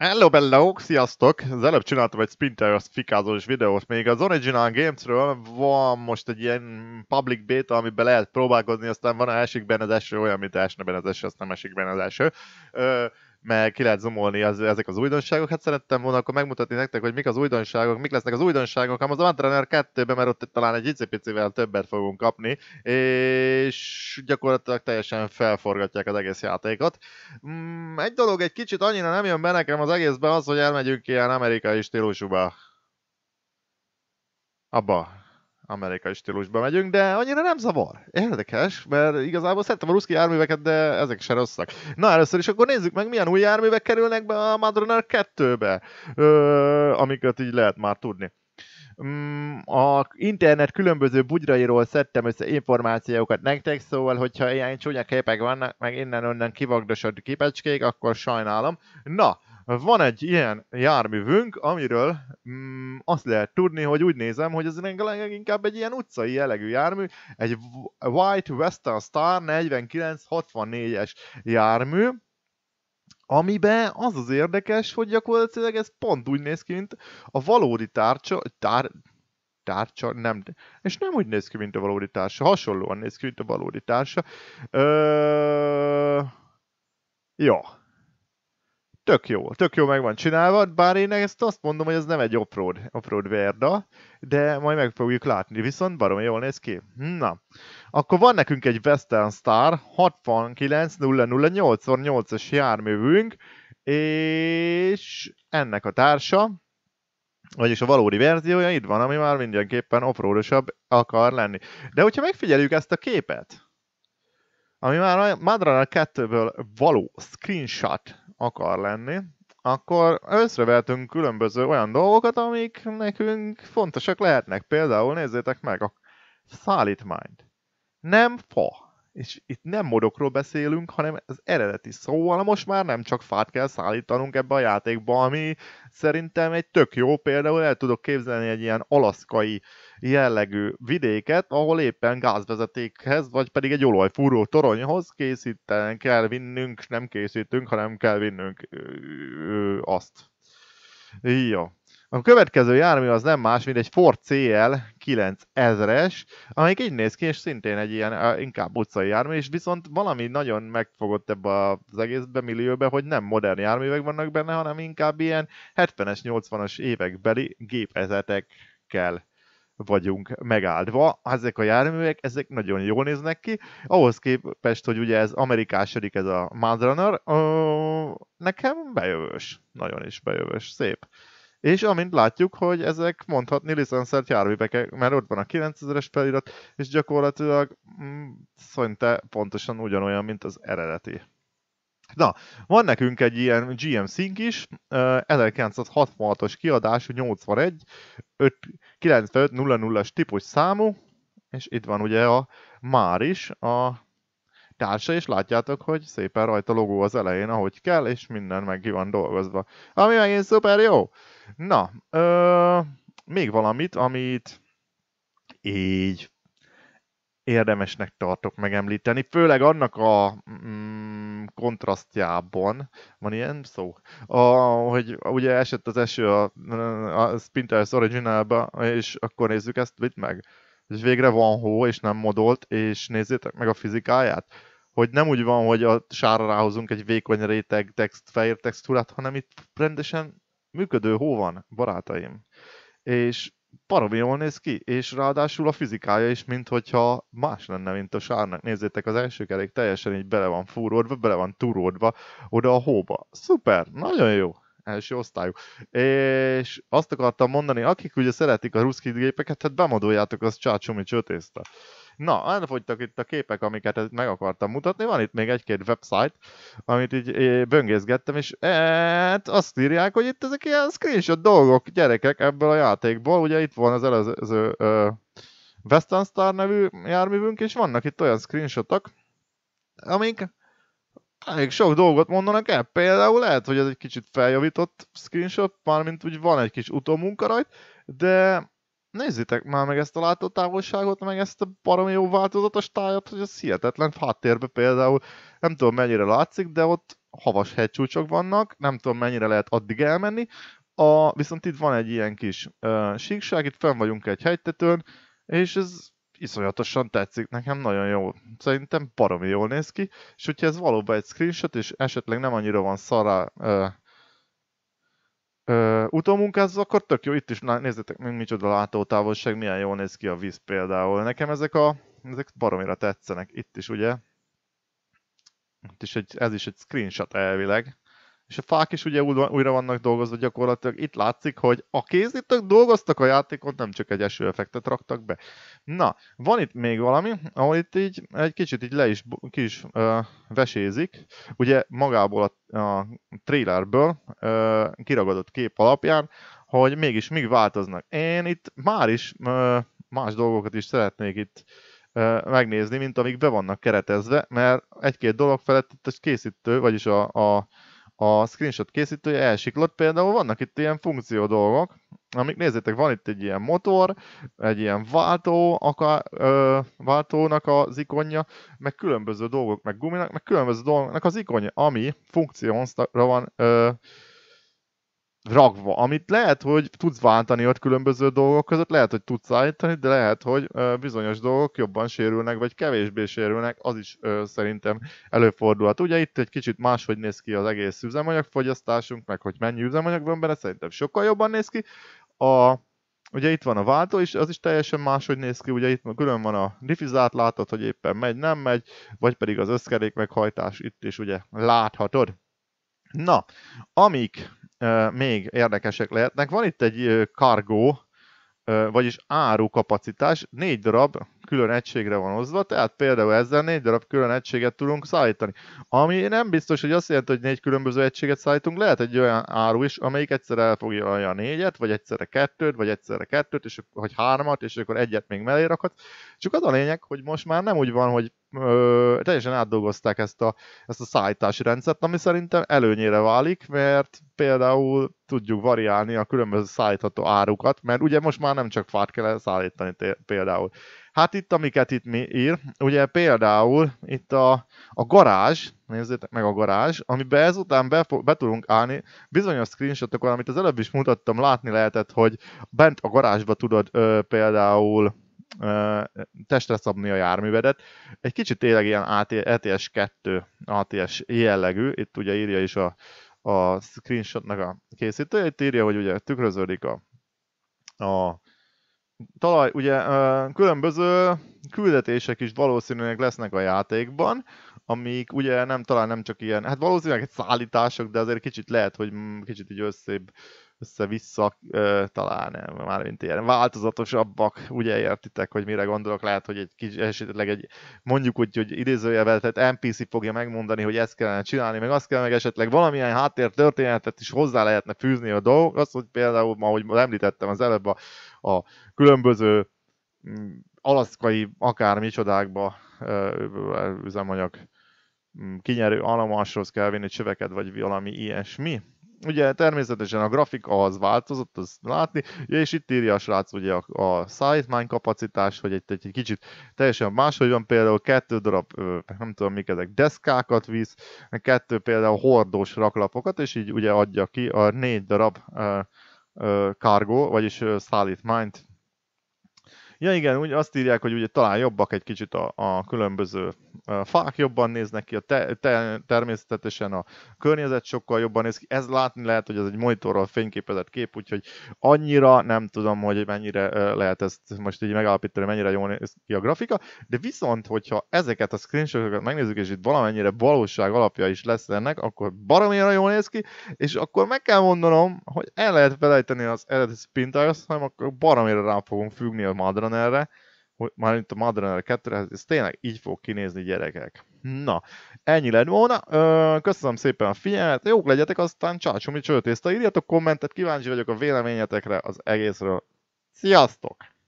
Hello, hello, Sziasztok! Az előbb csináltam egy Splinter fikázós videót. Még az Original Games-ről van most egy ilyen public beta, amiben lehet próbálkozni, aztán van, a esik benne az eső, olyan, mint esne benne az eső, azt nem esik benne az eső. Ö, meg ki lehet zomolni az, ezek az újdonságok. Hát szerettem volna akkor megmutatni nektek, hogy mik az újdonságok, mik lesznek az újdonságok, hanem hát az Antrainer 2-ben, mert ott talán egy icipicivel többet fogunk kapni, és gyakorlatilag teljesen felforgatják az egész játékot. Mm, egy dolog egy kicsit annyira nem jön be nekem az egészben az, hogy elmegyünk ilyen amerikai stílusúba. Abba, amerikai stílusba megyünk, de annyira nem zavar. Érdekes, mert igazából szerettem a ruszki járműveket, de ezek se rosszak. Na, először is akkor nézzük meg, milyen új járművek kerülnek be a Madroner 2-be, ö, amiket így lehet már tudni. Mm, a internet különböző bugyrairól szedtem össze információkat nektek, szóval, hogyha ilyen csúnya képek vannak, meg innen-onnan kivagdosod kipecskék, akkor sajnálom. Na, van egy ilyen járművünk, amiről mm, azt lehet tudni, hogy úgy nézem, hogy ez inkább egy ilyen utcai jellegű jármű, egy White Western Star 4964-es jármű, amiben az az érdekes, hogy gyakorlatilag ez pont úgy néz ki, mint a valódi tárcsa, tár, tárcsa, nem, és nem úgy néz ki, mint a valódi társa, hasonlóan néz ki, mint a valódi társa. Ö... Jó, tök jó, tök jó meg van csinálva, bár én ezt azt mondom, hogy ez nem egy offroad, offroad verda, de majd meg fogjuk látni, viszont baromi jól néz ki. Na, akkor van nekünk egy Western Star 69008x8-as járművünk, és ennek a társa, vagyis a valódi verziója itt van, ami már mindenképpen offroadosabb akar lenni. De hogyha megfigyeljük ezt a képet, ami már a Madrana 2-ből való screenshot akar lenni, akkor összevertünk különböző olyan dolgokat, amik nekünk fontosak lehetnek. Például nézzétek meg a szállítmányt. Nem fa, és itt nem modokról beszélünk, hanem az eredeti szóval most már nem csak fát kell szállítanunk ebbe a játékba, ami szerintem egy tök jó hogy el tudok képzelni egy ilyen alaszkai jellegű vidéket, ahol éppen gázvezetékhez, vagy pedig egy olajfúró toronyhoz készíten kell vinnünk, nem készítünk, hanem kell vinnünk ö, ö, azt. Jó. A következő jármű az nem más, mint egy Ford CL 9000-es, amelyik így néz ki, és szintén egy ilyen inkább utcai jármű, és viszont valami nagyon megfogott ebbe az egész millióbe, hogy nem modern járművek vannak benne, hanem inkább ilyen 70-es, 80-as évekbeli gépezetekkel vagyunk megáldva. Ezek a járművek, ezek nagyon jól néznek ki. Ahhoz képest, hogy ugye ez amerikásodik ez a Mudrunner, ö, nekem bejövős. Nagyon is bejövős. Szép és amint látjuk, hogy ezek mondhatni licenszert járvibekek, mert ott van a 9000-es felirat, és gyakorlatilag mm, szinte pontosan ugyanolyan, mint az eredeti. Na, van nekünk egy ilyen GM Sync is, 1966-os kiadású 81 95 00-as típus számú, és itt van ugye a már is, a társa, és látjátok, hogy szépen rajta logó az elején, ahogy kell, és minden meg van dolgozva. Ami megint szuper jó! Na, ö, még valamit, amit így érdemesnek tartok megemlíteni, főleg annak a mm, kontrasztjában, van ilyen szó, a, hogy ugye esett az eső a, a Spinters original és akkor nézzük ezt mit meg. És végre van hó, és nem modolt, és nézzétek meg a fizikáját hogy nem úgy van, hogy a sára ráhozunk egy vékony réteg text, fehér textúrát, hanem itt rendesen működő hó van, barátaim. És baromi jól néz ki, és ráadásul a fizikája is, mint hogyha más lenne, mint a sárnak. Nézzétek, az első kerék teljesen így bele van fúródva, bele van turódva oda a hóba. Szuper, nagyon jó első osztályú. És azt akartam mondani, akik ugye szeretik a ruszkit gépeket, hát bemodoljátok az Csácsomi csötészta. Na, elfogytak itt a képek, amiket meg akartam mutatni. Van itt még egy-két website, amit így böngészgettem, és eet, hát, azt írják, hogy itt ezek ilyen screenshot dolgok, gyerekek ebből a játékból. Ugye itt van az előző uh, Western Star nevű járművünk, és vannak itt olyan screenshotok, amik elég sok dolgot mondanak el. Például lehet, hogy ez egy kicsit feljavított screenshot, mármint úgy van egy kis utómunka rajt, de Nézzétek már meg ezt a látótávolságot, meg ezt a baromi jó változatos tájat, hogy ez hihetetlen háttérbe például. Nem tudom mennyire látszik, de ott havas hegycsúcsok vannak, nem tudom mennyire lehet addig elmenni. A, viszont itt van egy ilyen kis ö, síkság, itt fenn vagyunk egy hegytetőn, és ez iszonyatosan tetszik, nekem nagyon jó. Szerintem baromi jól néz ki, és hogyha ez valóban egy screenshot, és esetleg nem annyira van szará, ö, Uh, utómunkáz, akkor tök jó, itt is nézzétek meg micsoda látótávolság, milyen jól néz ki a víz például. Nekem ezek a, ezek baromira tetszenek, itt is ugye. Itt is egy, ez is egy screenshot elvileg és a fák is ugye újra vannak dolgozva gyakorlatilag. Itt látszik, hogy a készítők dolgoztak a játékot nem csak egy esőeffektet raktak be. Na, van itt még valami, ahol itt így egy kicsit így le is, ki is ö, vesézik. Ugye magából a, a trailerből ö, kiragadott kép alapján, hogy mégis mi változnak. Én itt már is ö, más dolgokat is szeretnék itt megnézni, mint amik be vannak keretezve, mert egy-két dolog felett itt a készítő, vagyis a, a a screenshot készítője elsiklott. Például vannak itt ilyen funkció dolgok, amik nézzétek, van itt egy ilyen motor, egy ilyen váltó, akár, ö, váltónak az ikonja, meg különböző dolgok, meg guminak, meg különböző dolgoknak az ikonja, ami funkcióra van ö, ragva, amit lehet, hogy tudsz váltani ott különböző dolgok között, lehet, hogy tudsz állítani, de lehet, hogy bizonyos dolgok jobban sérülnek, vagy kevésbé sérülnek, az is szerintem előfordulhat. Ugye itt egy kicsit máshogy néz ki az egész üzemanyagfogyasztásunk, meg hogy mennyi üzemanyag van benne, szerintem sokkal jobban néz ki. A, ugye itt van a váltó is, az is teljesen máshogy néz ki, ugye itt külön van a diffizát, látod, hogy éppen megy, nem megy, vagy pedig az összkerék meghajtás itt is ugye láthatod. Na, amik még érdekesek lehetnek. Van itt egy kargó, vagyis árukapacitás, négy darab külön egységre van osztva, tehát például ezzel négy darab külön egységet tudunk szállítani. Ami nem biztos, hogy azt jelenti, hogy négy különböző egységet szállítunk, lehet egy olyan áru is, amelyik egyszerre elfogja a négyet, vagy egyszerre kettőt, vagy egyszerre kettőt, és, vagy hármat, és akkor egyet még mellé rakhat. Csak az a lényeg, hogy most már nem úgy van, hogy ö, teljesen átdolgozták ezt a, ezt a szállítási rendszert, ami szerintem előnyére válik, mert például tudjuk variálni a különböző szállítható árukat, mert ugye most már nem csak fát kell szállítani például. Hát itt, amiket itt mi ír, ugye például itt a, a garázs, nézzétek meg a garázs, amiben ezután be, be tudunk állni, bizonyos screenshotokon, amit az előbb is mutattam, látni lehetett, hogy bent a garázsba tudod ö, például testre szabni a járművedet. Egy kicsit tényleg ilyen ats 2, e ATS jellegű, itt ugye írja is a, a screenshotnak a készítője, itt írja, hogy ugye tükröződik a, a talaj, ugye különböző küldetések is valószínűleg lesznek a játékban, amik ugye nem talán nem csak ilyen, hát valószínűleg egy szállítások, de azért kicsit lehet, hogy kicsit így összébb össze-vissza ö, talán már mint ilyen változatosabbak, ugye értitek, hogy mire gondolok, lehet, hogy egy kis, esetleg egy, mondjuk úgy, hogy idézőjelvel, tehát NPC fogja megmondani, hogy ezt kellene csinálni, meg azt kell, meg esetleg valamilyen háttér történetet is hozzá lehetne fűzni a dolgok, azt, hogy például, ma, ahogy említettem az előbb, a, a különböző mm, alaszkai csodákba üzemanyag mm, kinyerő anomáshoz kell vinni csöveket, vagy valami ilyesmi, ugye természetesen a grafika az változott, az látni, és itt írja a srác ugye a, a szállítmány kapacitás, hogy egy, egy, egy kicsit teljesen máshogy van, például kettő darab, nem tudom mik ezek, deszkákat visz, kettő például hordós raklapokat, és így ugye adja ki a négy darab cargo, vagyis szállítmányt. Ja igen, úgy azt írják, hogy ugye talán jobbak egy kicsit a, a különböző a fák jobban néznek ki, a te, te, természetesen a környezet sokkal jobban néz ki. Ez látni lehet, hogy ez egy monitorral fényképezett kép, úgyhogy annyira nem tudom, hogy mennyire lehet ezt most így megállapítani, mennyire jól néz ki a grafika, de viszont, hogyha ezeket a screenshotokat megnézzük, és itt valamennyire valóság alapja is lesz ennek, akkor baromira jól néz ki, és akkor meg kell mondanom, hogy el lehet felejteni az eredeti spintájhoz, hanem akkor baromira rá fogunk függni a Madran erre, itt a Modern 2 ez tényleg így fog kinézni gyerekek. Na, ennyi lett volna. Ö, köszönöm szépen a figyelmet, jók legyetek, aztán csácsom, hogy csőtészta. Írjatok kommentet, kíváncsi vagyok a véleményetekre az egészről. Sziasztok!